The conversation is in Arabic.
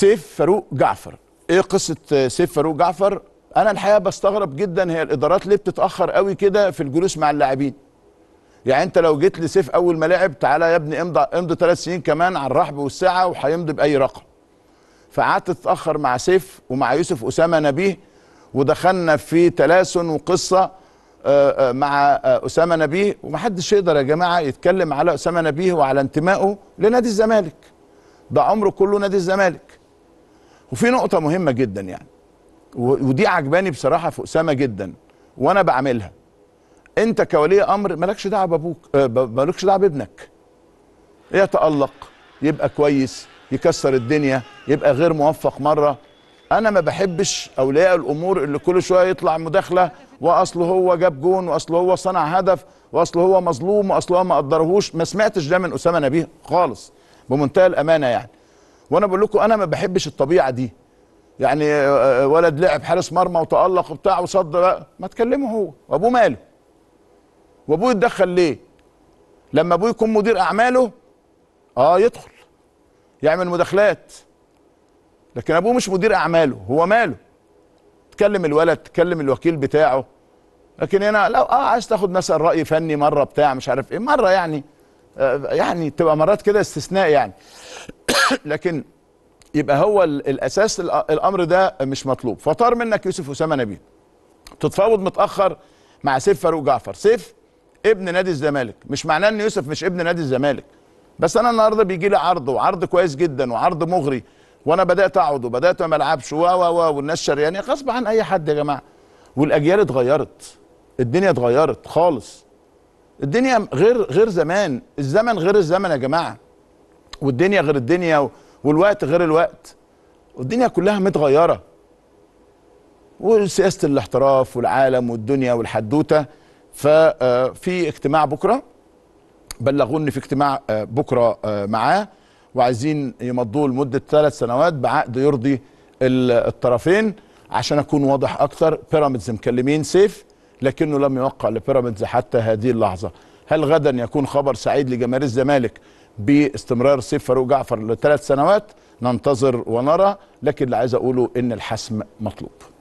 سيف فاروق جعفر ايه قصه آه، سيف فاروق جعفر انا الحقيقه بستغرب جدا هي الادارات ليه بتتاخر قوي كده في الجلوس مع اللاعبين يعني انت لو جيت لسيف اول ما لعب تعالى يا ابني امضي امضي ثلاث سنين كمان على الرحب والسعه وهيمضي باي رقم فقعدت تتاخر مع سيف ومع يوسف اسامه نبيه ودخلنا في تلاسن وقصه آه، آه، مع اسامه نبيه ومحدش يقدر يا جماعه يتكلم على اسامه نبيه وعلى انتمائه لنادي الزمالك ده عمره كله نادي الزمالك وفي نقطه مهمه جدا يعني ودي عجباني بصراحه في اسامه جدا وانا بعملها انت كولي امر مالكش دعوه بابوك آه، مالكش دعوه بابنك يتالق يبقى كويس يكسر الدنيا يبقى غير موفق مره انا ما بحبش اولياء الامور اللي كل شويه يطلع مداخله واصله هو جاب جون واصله هو صنع هدف واصله هو مظلوم واصله هو ما قدرهوش ما سمعتش ده من اسامه نبيه خالص بمنتهى الامانه يعني وانا بقول لكم انا ما بحبش الطبيعه دي يعني آه، آه، ولد لعب حارس مرمى وتالق وبتاع وصد بقى ما تكلمه هو وابوه ماله وابوه يتدخل ليه لما ابوه يكون مدير اعماله اه يدخل يعمل مداخلات لكن ابوه مش مدير اعماله هو ماله تكلم الولد تكلم الوكيل بتاعه لكن هنا لو اه عايز تاخد مثلا راي فني مره بتاع مش عارف ايه مره يعني آه يعني تبقى مرات كده استثناء يعني لكن يبقى هو الاساس الامر ده مش مطلوب فطار منك يوسف اسامه نبيل تتفاوض متاخر مع سيف فاروق جعفر سيف ابن نادي الزمالك مش معناه ان يوسف مش ابن نادي الزمالك بس انا النهارده بيجي لي عرض وعرض كويس جدا وعرض مغري وانا بدات اقعد وبدات ما العبش و و والناس شريانه يعني غصب عن اي حد يا جماعه والاجيال اتغيرت الدنيا اتغيرت خالص الدنيا غير غير زمان الزمن غير الزمن يا جماعه والدنيا غير الدنيا والوقت غير الوقت والدنيا كلها متغيره وسياسه الاحتراف والعالم والدنيا والحدوته ففي اجتماع بكره بلغوا ان في اجتماع بكره آه، آه، معاه وعايزين يمضوه لمده ثلاث سنوات بعقد يرضي الطرفين عشان اكون واضح اكتر بيراميدز مكلمين سيف لكنه لم يوقع لبيراميدز حتى هذه اللحظه هل غدا يكون خبر سعيد لجماهير الزمالك باستمرار سيف فاروق جعفر لثلاث سنوات ننتظر ونرى لكن اللي عايز اقوله ان الحسم مطلوب